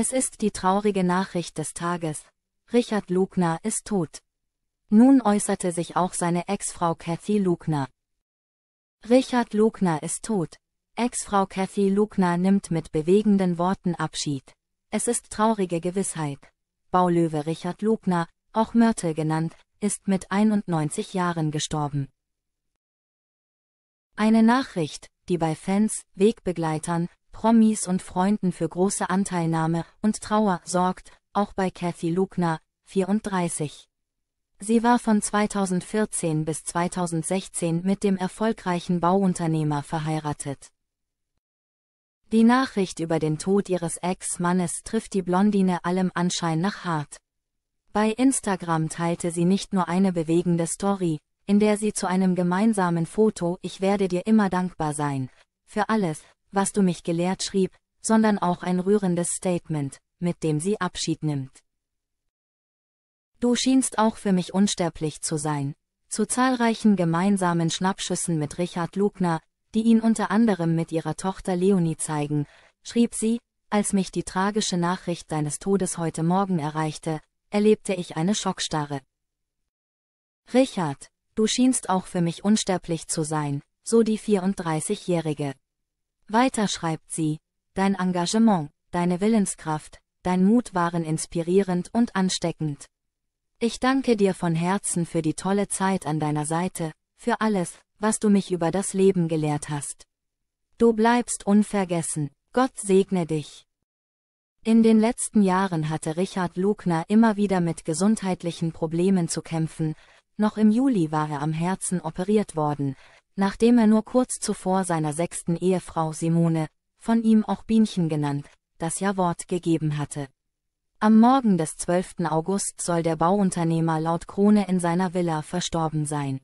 Es ist die traurige Nachricht des Tages. Richard Lugner ist tot. Nun äußerte sich auch seine Ex-Frau Kathy Lugner. Richard Lugner ist tot. Ex-Frau Kathy Lugner nimmt mit bewegenden Worten Abschied. Es ist traurige Gewissheit. Baulöwe Richard Lugner, auch Mörtel genannt, ist mit 91 Jahren gestorben. Eine Nachricht, die bei Fans, Wegbegleitern, Promis und Freunden für große Anteilnahme und Trauer sorgt, auch bei Kathy Lugner, 34. Sie war von 2014 bis 2016 mit dem erfolgreichen Bauunternehmer verheiratet. Die Nachricht über den Tod ihres Ex-Mannes trifft die Blondine allem Anschein nach hart. Bei Instagram teilte sie nicht nur eine bewegende Story, in der sie zu einem gemeinsamen Foto Ich werde dir immer dankbar sein, für alles, was du mich gelehrt schrieb, sondern auch ein rührendes Statement, mit dem sie Abschied nimmt. Du schienst auch für mich unsterblich zu sein. Zu zahlreichen gemeinsamen Schnappschüssen mit Richard Lugner, die ihn unter anderem mit ihrer Tochter Leonie zeigen, schrieb sie, als mich die tragische Nachricht deines Todes heute Morgen erreichte, erlebte ich eine Schockstarre. Richard, du schienst auch für mich unsterblich zu sein, so die 34-Jährige. Weiter schreibt sie, dein Engagement, deine Willenskraft, dein Mut waren inspirierend und ansteckend. Ich danke dir von Herzen für die tolle Zeit an deiner Seite, für alles, was du mich über das Leben gelehrt hast. Du bleibst unvergessen, Gott segne dich. In den letzten Jahren hatte Richard Lugner immer wieder mit gesundheitlichen Problemen zu kämpfen, noch im Juli war er am Herzen operiert worden, nachdem er nur kurz zuvor seiner sechsten Ehefrau Simone, von ihm auch Bienchen genannt, das Ja-Wort gegeben hatte. Am Morgen des 12. August soll der Bauunternehmer laut Krone in seiner Villa verstorben sein.